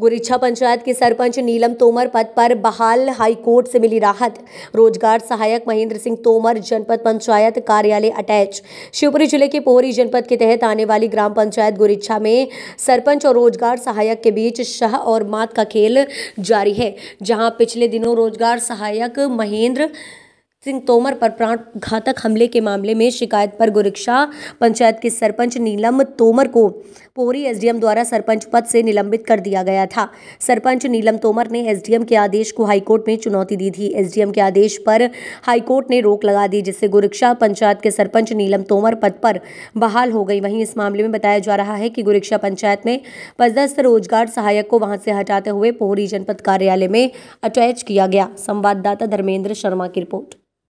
गुरिच्छा पंचायत के सरपंच नीलम तोमर पद पर बहाल हाईकोर्ट से मिली राहत रोजगार सहायक महेंद्र सिंह तोमर जनपद पंचायत कार्यालय अटैच शिवपुरी जिले के पोहरी जनपद के तहत आने वाली ग्राम पंचायत गुरिच्छा में सरपंच और रोजगार सहायक के बीच शाह और मात का खेल जारी है जहां पिछले दिनों रोजगार सहायक महेंद्र सिंह तोमर पर प्राण घातक हमले के मामले में शिकायत पर गोरक्षा पंचायत के सरपंच नीलम तोमर को पोरी एसडीएम द्वारा सरपंच पद से निलंबित कर दिया गया था सरपंच नीलम तोमर ने एसडीएम के आदेश को हाईकोर्ट में चुनौती दी थी एसडीएम के आदेश पर हाईकोर्ट ने रोक लगा दी जिससे गुरिक्षा पंचायत के सरपंच नीलम तोमर पद पर बहाल हो गई वहीं इस मामले में बताया जा रहा है कि गुरिक्षा पंचायत में पदस्थ रोजगार सहायक को वहां से हटाते हुए पोहरी जनपद कार्यालय में अटैच किया गया संवाददाता धर्मेंद्र शर्मा की रिपोर्ट